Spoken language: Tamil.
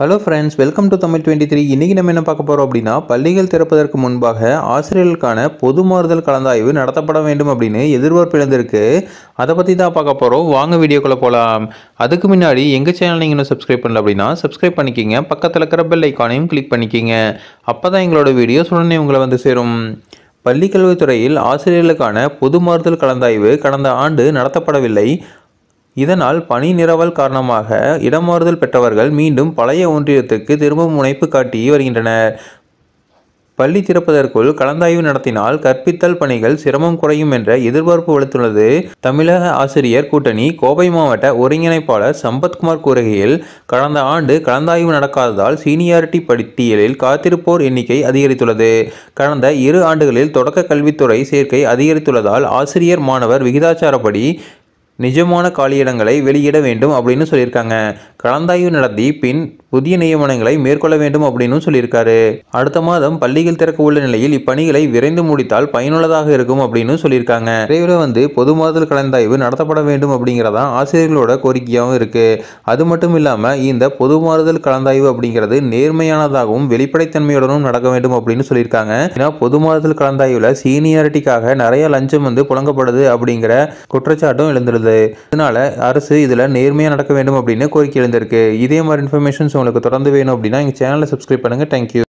hello friends welcome to Tamil twenty three இன்றைக்கி நம்ம என்ன பார்க்க போகிறோம் அப்படின்னா பள்ளிகள் திறப்பதற்கு முன்பாக ஆசிரியர்களுக்கான பொது மாறுதல் கலந்தாய்வு நடத்தப்பட வேண்டும் அப்படின்னு எதிர்பார்ப்பு எழுந்திருக்கு அதை பற்றி தான் பார்க்க போகிறோம் வாங்க வீடியோக்குள்ளே போகலாம் அதுக்கு முன்னாடி எங்கள் சேனல் நீங்கள் இன்னும் சப்ஸ்கிரைப் பண்ணல அப்படின்னா சப்ஸ்கிரைப் பண்ணிக்கிங்க பக்கத்தில் இருக்கிற பெல் ஐக்கானையும் கிளிக் பண்ணிக்கிங்க அப்போ தான் எங்களோட வீடியோ உடனே உங்களை வந்து சேரும் பள்ளிக்கல்வித்துறையில் ஆசிரியர்களுக்கான பொது மாறுதல் கலந்தாய்வு கடந்த ஆண்டு நடத்தப்படவில்லை இதனால் பனி நிரவல் காரணமாக இடமாறுதல் பெற்றவர்கள் மீண்டும் பழைய ஒன்றியத்துக்கு திரும்ப முனைப்பு காட்டி வருகின்றனர் பள்ளி திறப்பதற்குள் கலந்தாய்வு நடத்தினால் கற்பித்தல் பணிகள் சிரமம் குறையும் என்ற எதிர்பார்ப்பு வலுத்துள்ளது தமிழக ஆசிரியர் கூட்டணி கோவை மாவட்ட ஒருங்கிணைப்பாளர் சம்பத்குமார் கூறுகையில் கடந்த ஆண்டு கலந்தாய்வு நடக்காததால் சீனியாரிட்டி பட்டியலில் காத்திருப்போர் எண்ணிக்கை அதிகரித்துள்ளது கடந்த இரு ஆண்டுகளில் தொடக்க கல்வித்துறை சேர்க்கை அதிகரித்துள்ளதால் ஆசிரியர் மாணவர் விகிதாச்சாரப்படி நிஜமான காலியிடங்களை வெளியிட வேண்டும் அப்படின்னு சொல்லியிருக்காங்க கலந்தாய்வு நடத்தி பின் புதிய நியமனங்களை மேற்கொள்ள வேண்டும் அப்படின்னு சொல்லியிருக்காரு அடுத்த மாதம் பள்ளிகள் திறக்க உள்ள நிலையில் இப்பணிகளை விரைந்து முடித்தால் பயனுள்ளதாக இருக்கும் அப்படின்னு சொல்லியிருக்காங்க விரைவில் வந்து பொது மாதல் கலந்தாய்வு நடத்தப்பட வேண்டும் அப்படிங்கிறதா ஆசிரியர்களோட கோரிக்கையாகவும் இருக்கு அது மட்டும் இல்லாமல் இந்த பொது மாறுதல் கலந்தாய்வு அப்படிங்கிறது நேர்மையானதாகவும் வெளிப்படைத்தன்மையுடனும் நடக்க வேண்டும் அப்படின்னு சொல்லியிருக்காங்க ஏன்னா பொது மாறுதல் கலந்தாய்வில் சீனியாரிட்டிக்காக நிறைய லஞ்சம் வந்து புழங்கப்படுது அப்படிங்கிற குற்றச்சாட்டும் எழுந்துருது அதனால அரசு இதில் நேர்மையாக நடக்க வேண்டும் அப்படின்னு கோரிக்கை எழுந்திருக்கு இதே மாதிரி இன்ஃபர்மேஷன் உங்களுக்கு தொடர்ந்து வேணும் அப்படின்னா எங்கள் சேனலை சப்ஸ்கிரைப் பண்ணுங்கள் தேங்க்யூ